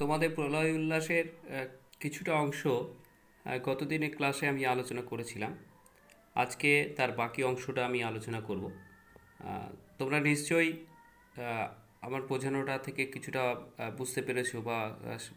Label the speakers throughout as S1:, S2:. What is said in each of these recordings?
S1: তোমাদের প্রলয় উল্লাসের কিছুটা অংশ গতদিনের ক্লাসে আমি আলোচনা করেছিলাম আজকে তার বাকি অংশটা আমি আলোচনা করব তোমরা নিশ্চয়ই আমার বোঝানোটা থেকে কিছুটা বুঝতে পেরেছো বা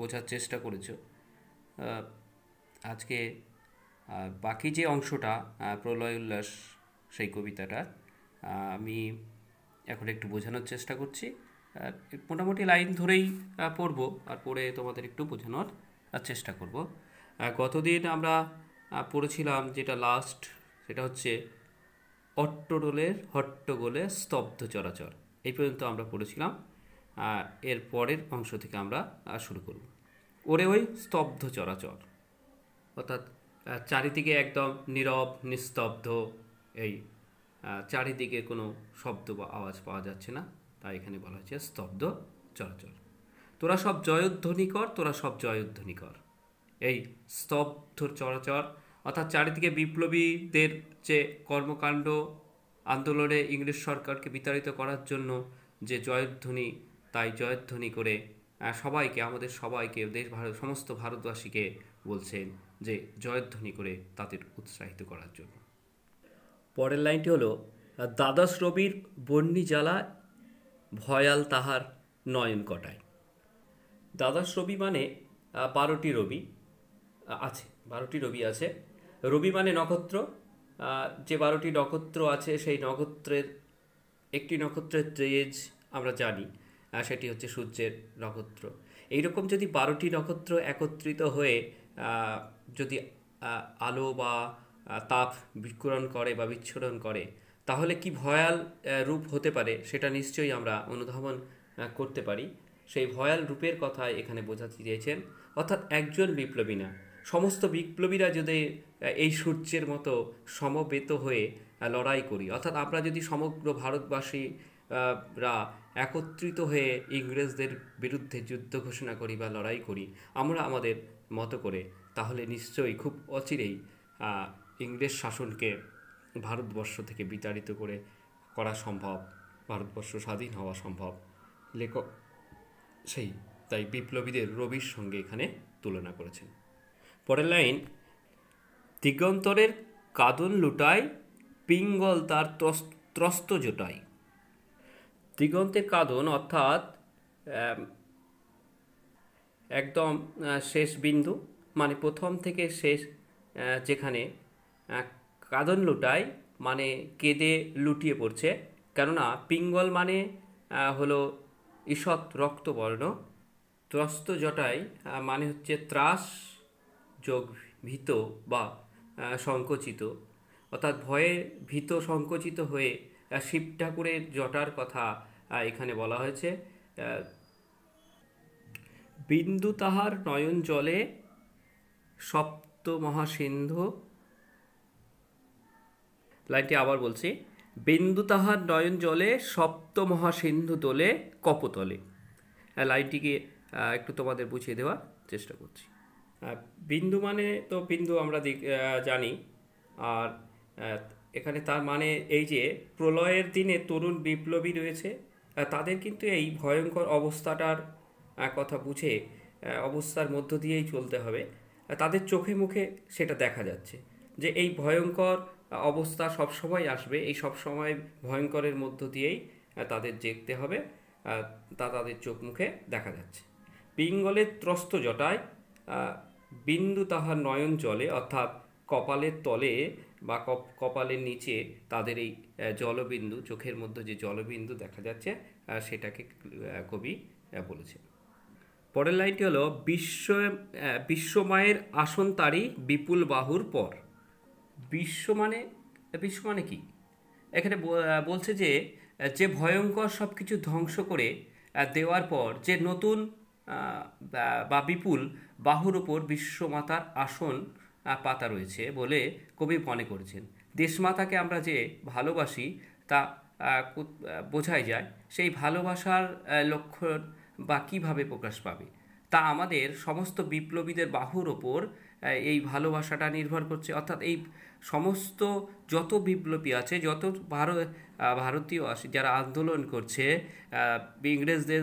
S1: বোঝার চেষ্টা করেছো আজকে বাকি যে অংশটা প্রলয় উল্লাস সেই কবিতাটা আমি এখন একটু বোঝানোর চেষ্টা করছি আর মোটামুটি লাইন ধরেই পড়ব আর পড়ে তোমাদের একটু বোঝানোর চেষ্টা করব গতদিন আমরা পড়েছিলাম যেটা লাস্ট সেটা হচ্ছে অট্টডোলের হট্টগোলে স্তব্ধ চরাচর এই পর্যন্ত আমরা পড়েছিলাম এর পরের অংশ থেকে আমরা শুরু করব ওরে ওই স্তব্ধ চরাচর অর্থাৎ চারিদিকে একদম নীরব নিস্তব্ধ এই চারিদিকে কোনো শব্দ বা আওয়াজ পাওয়া যাচ্ছে না তাই এখানে বলা হয়েছে স্তব্ধ চরাচর তোরা সব জয়ধ্বনি কর তোরা সব জয়ধ্বনি কর এই স্তব্ধ চরাচর অর্থাৎ চারিদিকে বিপ্লবীদের যে কর্মকাণ্ড আন্দোলনে ইংরেজ সরকারকে বিতাড়িত করার জন্য যে জয়ধ্বনি তাই জয়ধ্বনি করে সবাইকে আমাদের সবাইকে দেশ ভারত সমস্ত ভারতবাসীকে বলছেন যে জয়ধ্বনি করে তাদের উৎসাহিত করার জন্য পরের লাইনটি হলো দ্বাদশ রবির বন্যী জ্বালা ভয়াল তাহার নয়ন কটায় দ্বাদশ রবি মানে বারোটি রবি আছে বারোটি রবি আছে রবি মানে নক্ষত্র যে বারোটি নক্ষত্র আছে সেই নক্ষত্রের একটি নক্ষত্রের তেজ আমরা জানি সেটি হচ্ছে সূর্যের নক্ষত্র এইরকম যদি বারোটি নক্ষত্র একত্রিত হয়ে যদি আলো বা তাপ বিকিরণ করে বা বিচ্ছুরণ করে তাহলে কি ভয়াল রূপ হতে পারে সেটা নিশ্চয়ই আমরা অনুধাবন করতে পারি সেই ভয়াল রূপের কথা এখানে বোঝাতে চেয়েছেন অর্থাৎ একজন বিপ্লবী না সমস্ত বিপ্লবীরা যদি এই সূর্যের মতো সমবেত হয়ে লড়াই করি অর্থাৎ আমরা যদি সমগ্র ভারতবাসী রা একত্রিত হয়ে ইংরেজদের বিরুদ্ধে যুদ্ধ ঘোষণা করি বা লড়াই করি আমরা আমাদের মতো করে তাহলে নিশ্চয়ই খুব অচিরেই ইংরেজ শাসনকে ভারতবর্ষ থেকে বিতাড়িত করে করা সম্ভব ভারতবর্ষ স্বাধীন হওয়া সম্ভব লেখক সেই তাই বিপ্লবীদের রবির সঙ্গে এখানে তুলনা করেছেন পরের লাইন দিগন্তরের কাদন লুটায় পিঙ্গল তার ত্রস্ত জোটায় দিগন্তের কাদন অর্থাৎ একদম শেষ বিন্দু মানে প্রথম থেকে শেষ যেখানে কাঁদন লুটায় মানে কেঁদে লুটিয়ে পড়ছে কেননা পিঙ্গল মানে হলো ঈষৎ রক্তবর্ণ ত্রস্ত জটায় মানে হচ্ছে ত্রাস যোগ ভীত বা সংকোচিত অর্থাৎ ভয়ে ভীত সংকোচিত হয়ে শিব ঠাকুরের জটার কথা এখানে বলা হয়েছে বিন্দু তাহার নয়ন জলে সপ্ত মহাসিন্ধু লাইনটি আবার বলছি বিন্দু তাহার নয়ন জলে সপ্তমহাসিন্ধু তোলে কপতলে লাইনটিকে একটু তোমাদের বুঝিয়ে দেওয়ার চেষ্টা করছি বিন্দু মানে তো বিন্দু আমরা জানি আর এখানে তার মানে এই যে প্রলয়ের দিনে তরুণ বিপ্লবী রয়েছে তাদের কিন্তু এই ভয়ঙ্কর অবস্থাটার কথা বুঝে অবস্থার মধ্য দিয়েই চলতে হবে তাদের চোখে মুখে সেটা দেখা যাচ্ছে যে এই ভয়ঙ্কর অবস্থা সবসময় আসবে এই সবসময় ভয়ঙ্করের মধ্য দিয়েই তাদের দেখতে হবে তা তাদের চোখ মুখে দেখা যাচ্ছে পিঙ্গলের ত্রস্ত জটায় বিন্দু তাহার নয়ন জলে অর্থাৎ কপালের তলে বা কপালের নিচে তাদের এই জলবিন্দু চোখের মধ্যে যে জলবিন্দু দেখা যাচ্ছে সেটাকে কবি বলেছেন পরের লাইনটি হলো বিশ্ব বিশ্বমায়ের আসন তারি বিপুল বাহুর পর বিশ্ব মানে বিশ্ব মানে কি এখানে বলছে যে যে ভয়ঙ্কর সব কিছু ধ্বংস করে দেওয়ার পর যে নতুন বা বিপুল বাহুর ওপর বিশ্বমাতার আসন পাতা রয়েছে বলে কবি মনে করছেন দেশমাতাকে আমরা যে ভালোবাসি তা বোঝাই যায় সেই ভালোবাসার লক্ষণ বা কীভাবে প্রকাশ পাবে তা আমাদের সমস্ত বিপ্লবীদের বাহুর ওপর এই ভালোবাসাটা নির্ভর করছে অর্থাৎ এই সমস্ত যত বিপ্লবী আছে যত ভারত ভারতীয় আছে যারা আন্দোলন করছে ইংরেজদের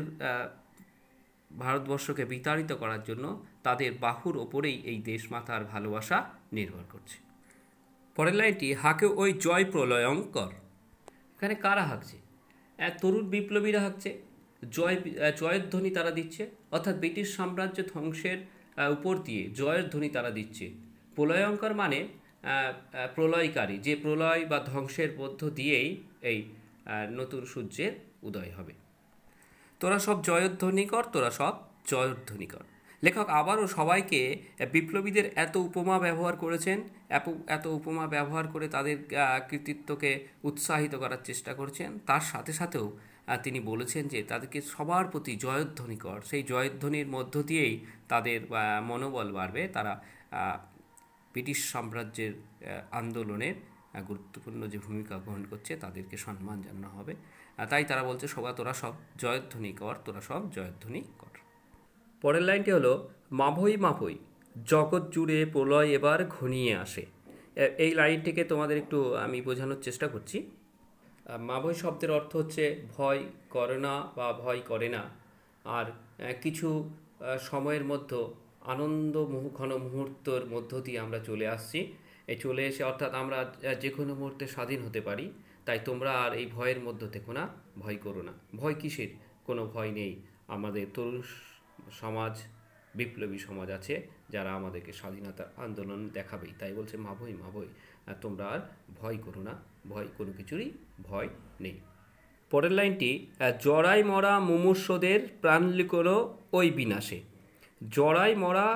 S1: ভারতবর্ষকে বিতাড়িত করার জন্য তাদের বাহুর ওপরেই এই দেশ মাতার ভালোবাসা নির্ভর করছে পরের লাইনটি হাকে ওই জয় প্রলয়ঙ্কর এখানে কারা হাঁকছে তরুণ বিপ্লবীরা হাঁকছে জয় জয়ের ধ্বনি তারা দিচ্ছে অর্থাৎ ব্রিটিশ সাম্রাজ্য ধ্বংসের উপর দিয়ে জয়ের ধ্বনি তারা দিচ্ছে প্রলয়ঙ্কর মানে প্রলয়কারী যে প্রলয় বা ধ্বংসের মধ্য দিয়েই এই নতুন সূর্যের উদয় হবে তোরা সব জয়ধ্বনিকর তোরা সব জয়ধ্বনিকর লেখক আবারও সবাইকে বিপ্লবীদের এত উপমা ব্যবহার করেছেন এত উপমা ব্যবহার করে তাদের কৃতিত্বকে উৎসাহিত করার চেষ্টা করছেন তার সাথে সাথেও তিনি বলেছেন যে তাদেরকে সবার প্রতি জয়ধ্বনিকর সেই জয়ধ্বনির মধ্য দিয়েই তাদের মনোবল বাড়বে তারা ব্রিটিশ সাম্রাজ্যের আন্দোলনের গুরুত্বপূর্ণ যে ভূমিকা গ্রহণ করছে তাদেরকে সম্মান জানানো হবে তাই তারা বলছে সবা তোরা সব জয়ধ্বনি কর তোরা সব জয়ধ্বনি কর পরের লাইনটি হলো মাভই মাভই জগৎ জুড়ে প্রলয় এবার ঘনিয়ে আসে এই লাইনটিকে তোমাদের একটু আমি বোঝানোর চেষ্টা করছি মাভই শব্দের অর্থ হচ্ছে ভয় করে না বা ভয় করে না আর কিছু সময়ের মধ্যে আনন্দ ঘন মুহূর্তর মধ্য দিয়ে আমরা চলে আসছি এই চলে এসে অর্থাৎ আমরা যে কোনো মুহূর্তে স্বাধীন হতে পারি তাই তোমরা আর এই ভয়ের মধ্যে থেকো না ভয় করো না ভয় কিসের কোনো ভয় নেই আমাদের তরুণ সমাজ বিপ্লবী সমাজ আছে যারা আমাদেরকে স্বাধীনতার আন্দোলন দেখাবেই তাই বলছে মাভই মাভই তোমরা আর ভয় করো না ভয় কোনো কিছুরই ভয় নেই পরের লাইনটি জড়াই মরা মুমূর্ষদের প্রাণলি লিখল ওই বিনাশে জড়াই মরা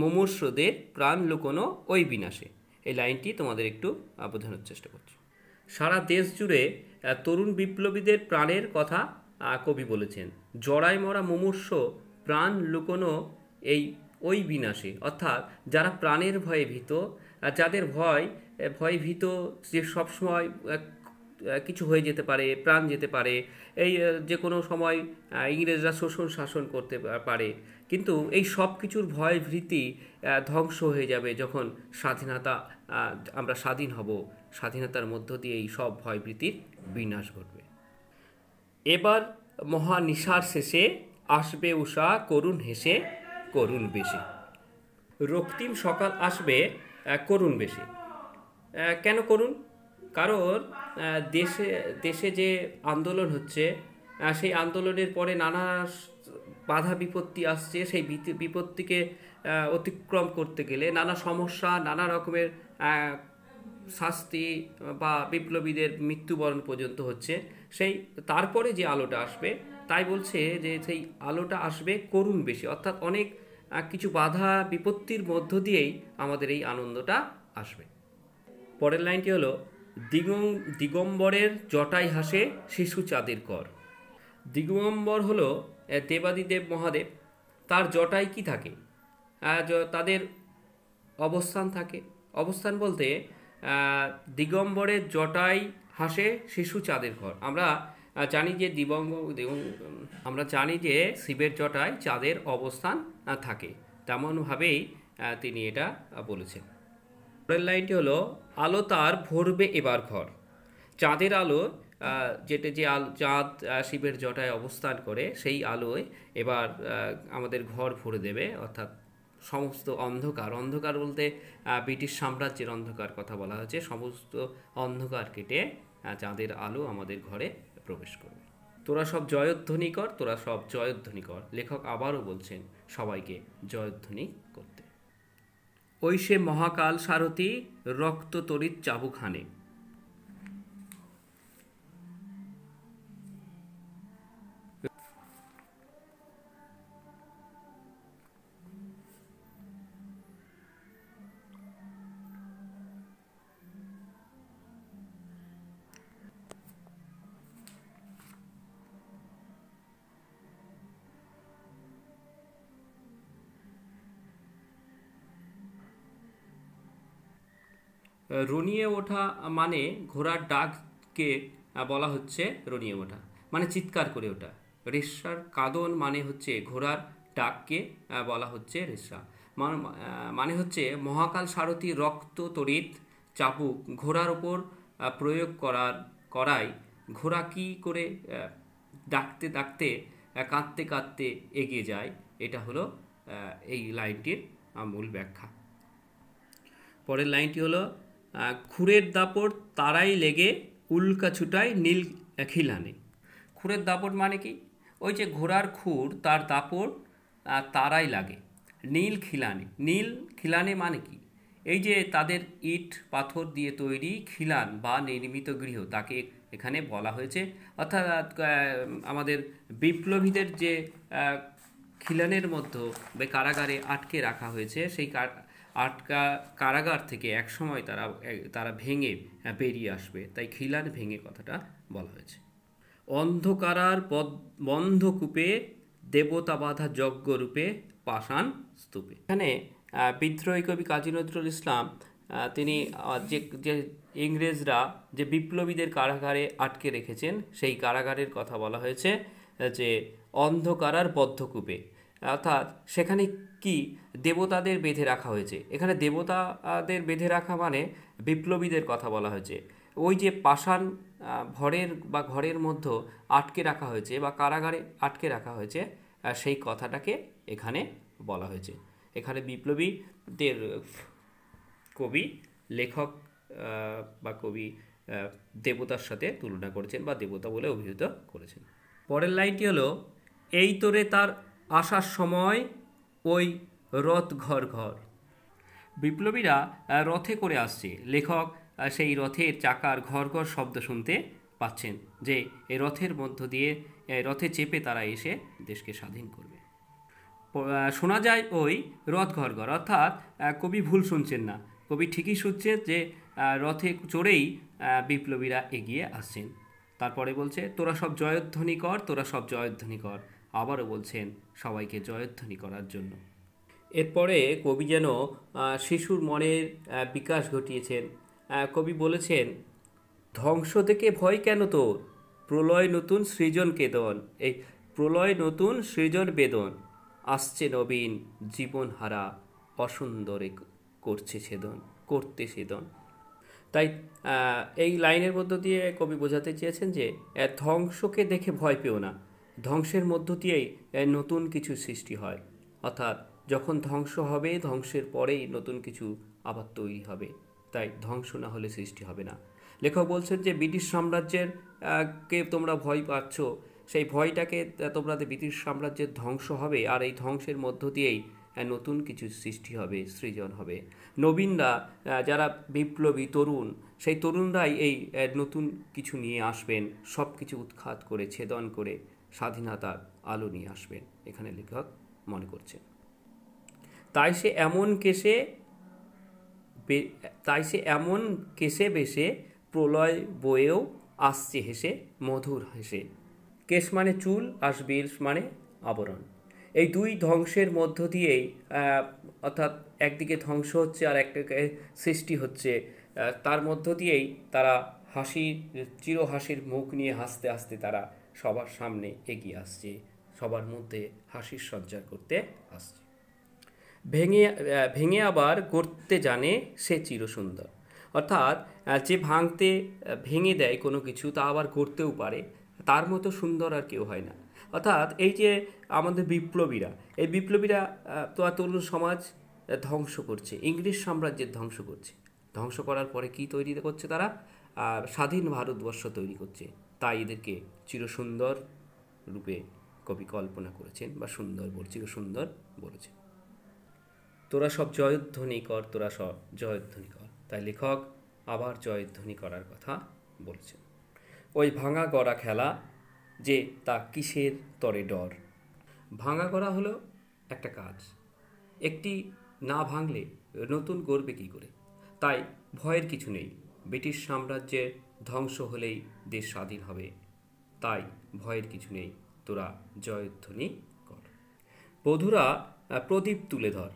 S1: মুমূর্ষদের প্রাণ লুকোনো ওই বিনাশে এই লাইনটি তোমাদের একটু বোঝানোর চেষ্টা করছি সারা দেশ জুড়ে তরুণ বিপ্লবীদের প্রাণের কথা কবি বলেছেন জড়াই মরা মুমূর্ষ প্রাণ লুকোনো এই ওই বিনাশে অর্থাৎ যারা প্রাণের ভয়ে ভীত যাদের ভয় ভয় ভীত যে সবসময় কিছু হয়ে যেতে পারে প্রাণ যেতে পারে এই যে কোনো সময় ইংরেজরা শোষণ শাসন করতে পারে কিন্তু এই সব কিছুর ভয় ভীতি ধ্বংস হয়ে যাবে যখন স্বাধীনতা আমরা স্বাধীন হব স্বাধীনতার মধ্য দিয়ে এই সব ভয় ভীতির বিনাশ ঘটবে এবার মহানিশার শেষে আসবে উষা করুণ হেসে করুণ বেশি রক্তিম সকাল আসবে করুণ বেশি কেন করুন কারণ দেশে দেশে যে আন্দোলন হচ্ছে সেই আন্দোলনের পরে নানা বাধা বিপত্তি আসছে সেই বিপত্তিকে অতিক্রম করতে গেলে নানা সমস্যা নানা রকমের শাস্তি বা বিপ্লবীদের মৃত্যুবরণ পর্যন্ত হচ্ছে সেই তারপরে যে আলোটা আসবে তাই বলছে যে সেই আলোটা আসবে করুণ বেশি অর্থাৎ অনেক কিছু বাধা বিপত্তির মধ্য দিয়েই আমাদের এই আনন্দটা আসবে পরের লাইনটি হলো দিগম দিগম্বরের জটাই হাসে শিশু চাঁদের কর দিগম্বর হলো দেবাদিদেব মহাদেব তার জটায় কি থাকে তাদের অবস্থান থাকে অবস্থান বলতে দিগম্বরের জটায় হাসে শিশু চাঁদের ঘর আমরা জানি যে দিবঙ্গ আমরা জানি যে শিবের জটায় চাঁদের অবস্থান থাকে তেমনভাবেই তিনি এটা বলেছেন পরের লাইনটি হলো আলো তার ভরবে এবার ঘর চাঁদের আলো যেতে যে আল চাঁদ শিবের জটায় অবস্থান করে সেই আলোয় এবার আমাদের ঘর ভরে দেবে অর্থাৎ সমস্ত অন্ধকার অন্ধকার বলতে ব্রিটিশ সাম্রাজ্যের অন্ধকার কথা বলা হয়েছে সমস্ত অন্ধকার কেটে চাঁদের আলো আমাদের ঘরে প্রবেশ করবে তোরা সব জয়ধ্বনি কর তোরা সব জয়ধ্বনি কর লেখক আবারও বলছেন সবাইকে জয়ধ্বনি করতে ঐশে সে মহাকাল সারথি রক্ত তরিত চাবুখানে রনিয়ে ওঠা মানে ঘোড়ার ডাককে বলা হচ্ছে রনিয়ে ওঠা মানে চিৎকার করে ওঠা রেশার কাদন মানে হচ্ছে ঘোড়ার ডাককে বলা হচ্ছে রেশা মানে হচ্ছে মহাকাল সারথী রক্ত তড়িৎ চাবুক ঘোড়ার ওপর প্রয়োগ করার করায় ঘোড়া কী করে ডাকতে ডাকতে কাঁদতে কাঁদতে এগিয়ে যায় এটা হলো এই লাইনটির মূল ব্যাখ্যা পরের লাইনটি হলো খুরের দাপট তারাই লেগে উল্কা ছুটায় নীল খিলানে খুরের দাপট মানে কি ওই যে ঘোড়ার খুর তার দাপট তারাই লাগে নীল খিলানে নীল খিলানে মানে কি এই যে তাদের ইট পাথর দিয়ে তৈরি খিলান বা নির্মিত গৃহ তাকে এখানে বলা হয়েছে অর্থাৎ আমাদের বিপ্লবীদের যে খিলানের মধ্যে কারাগারে আটকে রাখা হয়েছে সেই আটকা কারাগার থেকে একসময় তারা তারা ভেঙে বেরিয়ে আসবে তাই খিলান ভেঙে কথাটা বলা হয়েছে অন্ধকারার পদ বন্ধ কূপে দেবতা বাধা যজ্ঞরূপে পাষাণ স্তূপে এখানে বিদ্রোহী কবি কাজী নজরুল ইসলাম তিনি যে যে ইংরেজরা যে বিপ্লবীদের কারাগারে আটকে রেখেছেন সেই কারাগারের কথা বলা হয়েছে যে অন্ধকারার বদ্ধকূপে অর্থাৎ সেখানে কি দেবতাদের বেঁধে রাখা হয়েছে এখানে দেবতাদের বেঁধে রাখা মানে বিপ্লবীদের কথা বলা হয়েছে ওই যে পাষাণ ভরের বা ঘরের মধ্যে আটকে রাখা হয়েছে বা কারাগারে আটকে রাখা হয়েছে সেই কথাটাকে এখানে বলা হয়েছে এখানে বিপ্লবীদের কবি লেখক বা কবি দেবতার সাথে তুলনা করেছেন বা দেবতা বলে অভিহিত করেছেন পরের লাইনটি হলো এই তোরে তার আসার সময় ওই রথ ঘর ঘর বিপ্লবীরা রথে করে আসছে লেখক সেই রথের চাকার ঘর ঘর শব্দ শুনতে পাচ্ছেন যে এই রথের মধ্য দিয়ে রথে চেপে তারা এসে দেশকে স্বাধীন করবে শোনা যায় ওই রথ ঘর ঘর অর্থাৎ কবি ভুল শুনছেন না কবি ঠিকই শুনছেন যে রথে চড়েই বিপ্লবীরা এগিয়ে আসছেন তারপরে বলছে তোরা সব জয়ধ্বনি কর তোরা সব জয়ধ্বনি কর আবারও বলছেন সবাইকে জয়ধ্বনি করার জন্য এরপরে কবি যেন শিশুর মনের বিকাশ ঘটিয়েছেন কবি বলেছেন ধ্বংস থেকে ভয় কেন তোর প্রলয় নতুন সৃজন কেদন এই প্রলয় নতুন সৃজন বেদন আসছে নবীন জীবনহারা অসুন্দরে করছে সেদন করতে সেদন তাই এই লাইনের মধ্য দিয়ে কবি বোঝাতে চেয়েছেন যে ধ্বংসকে দেখে ভয় পেও না ধ্বংসের মধ্য দিয়েই নতুন কিছু সৃষ্টি হয় অর্থাৎ যখন ধ্বংস হবে ধ্বংসের পরেই নতুন কিছু আবার তৈরি হবে তাই ধ্বংস না হলে সৃষ্টি হবে না লেখক বলছেন যে ব্রিটিশ সাম্রাজ্যের কে তোমরা ভয় পাচ্ছ সেই ভয়টাকে তোমরা ব্রিটিশ সাম্রাজ্যের ধ্বংস হবে আর এই ধ্বংসের মধ্য দিয়েই নতুন কিছু সৃষ্টি হবে সৃজন হবে নবীনরা যারা বিপ্লবী তরুণ সেই তরুণরাই এই নতুন কিছু নিয়ে আসবেন সব কিছু উৎখাত করে ছেদন করে স্বাধীনতার আলো নিয়ে আসবেন এখানে লেখক মনে করছেন তাই সে এমন কেসে তাই সে এমন কেসে বেশে প্রলয় বয়েও আসছে হেসে মধুর হেসে কেশ মানে চুল আর বিলস মানে আবরণ এই দুই ধ্বংসের মধ্য দিয়েই অর্থাৎ একদিকে ধ্বংস হচ্ছে আর একদিকে সৃষ্টি হচ্ছে তার মধ্য দিয়েই তারা হাসি চিরহাসির মুখ নিয়ে হাসতে হাসতে তারা সবার সামনে এগিয়ে আসছে সবার মধ্যে হাসির সঞ্চার করতে আসছে ভেঙে ভেঙে আবার গড়তে জানে সে চিরসুন্দর অর্থাৎ যে ভাঙতে ভেঙে দেয় কোনো কিছু তা আবার গড়তেও পারে তার মতো সুন্দর আর কেউ হয় না অর্থাৎ এই যে আমাদের বিপ্লবীরা এই বিপ্লবীরা তো তরুণ সমাজ ধ্বংস করছে ইংরেজ সাম্রাজ্যের ধ্বংস করছে ধ্বংস করার পরে কি তৈরি করছে তারা স্বাধীন ভারতবর্ষ তৈরি করছে তাই এদেরকে চিরসুন্দর রূপে কবি কল্পনা করেছেন বা সুন্দর বল চিরসুন্দর বলেছেন তোরা সব জয়ধ্বনি কর তোরা সব জয়ধ্বনি কর তাই লেখক আবার জয়ধ্বনি করার কথা বলছেন ওই ভাঙা গড়া খেলা যে তা কিসের তরে ডর ভাঙা গড়া হলো একটা কাজ একটি না ভাঙলে নতুন গড়বে কী করে তাই ভয়ের কিছু নেই ব্রিটিশ সাম্রাজ্যের ধ্বংস হলেই দেশ স্বাধীন হবে তাই ভয়ের কিছু নেই তোরা জয়ধ্বনি কর বধুরা প্রদীপ তুলে ধর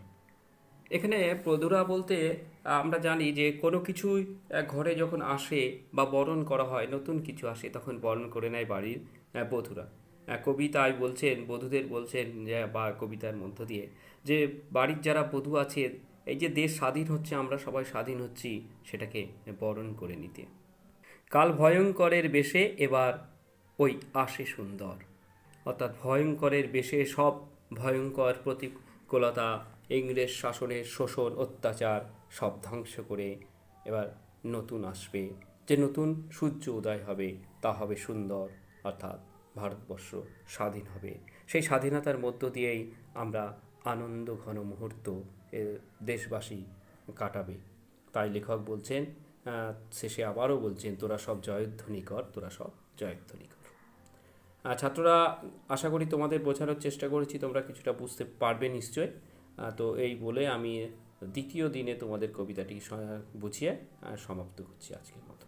S1: এখানে প্রদুরা বলতে আমরা জানি যে কোনো কিছুই ঘরে যখন আসে বা বরণ করা হয় নতুন কিছু আসে তখন বরণ করে নেয় বাড়ির বধুরা কবিতায় বলছেন বধুদের বলছেন বা কবিতার মধ্য দিয়ে যে বাড়ির যারা বধু আছে এই যে দেশ স্বাধীন হচ্ছে আমরা সবাই স্বাধীন হচ্ছি সেটাকে বরণ করে নিতে কাল ভয়ঙ্করের বেশে এবার ওই আসে সুন্দর অর্থাৎ ভয়ঙ্করের বেশে সব ভয়ঙ্কর প্রতিকূলতা ইংরেজ শাসনের শোষণ অত্যাচার সব ধ্বংস করে এবার নতুন আসবে যে নতুন সূর্য উদয় হবে তা হবে সুন্দর অর্থাৎ ভারতবর্ষ স্বাধীন হবে সেই স্বাধীনতার মধ্য দিয়েই আমরা আনন্দ ঘন মুহূর্ত দেশবাসী কাটাবে তাই লেখক বলছেন শেষে আবারও বলছেন তোরা সব জয়ধ্বনি কর তোরা সব জয়ধ্বনি কর ছাত্ররা আশা করি তোমাদের বোঝানোর চেষ্টা করেছি তোমরা কিছুটা বুঝতে পারবে নিশ্চয় তো এই বলে আমি দ্বিতীয় দিনে তোমাদের কবিতাটি বুঝিয়ে সমাপ্ত করছি আজকের মতো